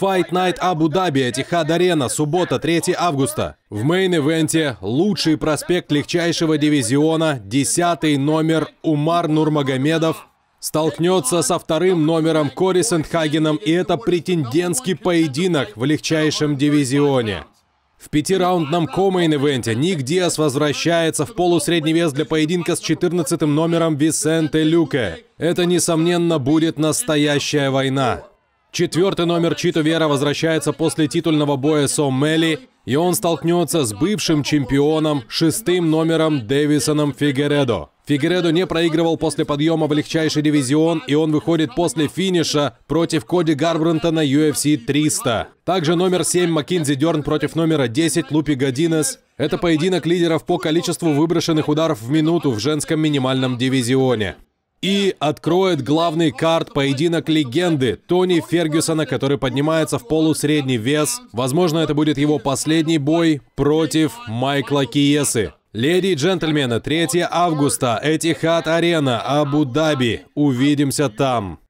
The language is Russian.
Fight Night Abu Dhabi, Etihad Arena, суббота, 3 августа. В мейн-ивенте лучший проспект легчайшего дивизиона, 10 номер Умар Нурмагомедов столкнется со вторым номером Кори Сентхагеном, и это претендентский поединок в легчайшем дивизионе. В пятираундном комейн-ивенте Ник Диас возвращается в полусредний вес для поединка с 14 номером Висенте Люке. Это, несомненно, будет настоящая война. Четвертый номер Читу Вера возвращается после титульного боя с Омели, и он столкнется с бывшим чемпионом, шестым номером Дэвисоном Фигередо. Фигередо не проигрывал после подъема в легчайший дивизион, и он выходит после финиша против Коди Гарбранта на UFC 300. Также номер 7 Маккинзи Дерн против номера 10 Лупи Годинес. Это поединок лидеров по количеству выброшенных ударов в минуту в женском минимальном дивизионе и откроет главный карт поединок легенды Тони Фергюсона, который поднимается в полусредний вес. Возможно, это будет его последний бой против Майкла Киесы. Леди и джентльмены, 3 августа, Этихад Арена, Абу-Даби. Увидимся там.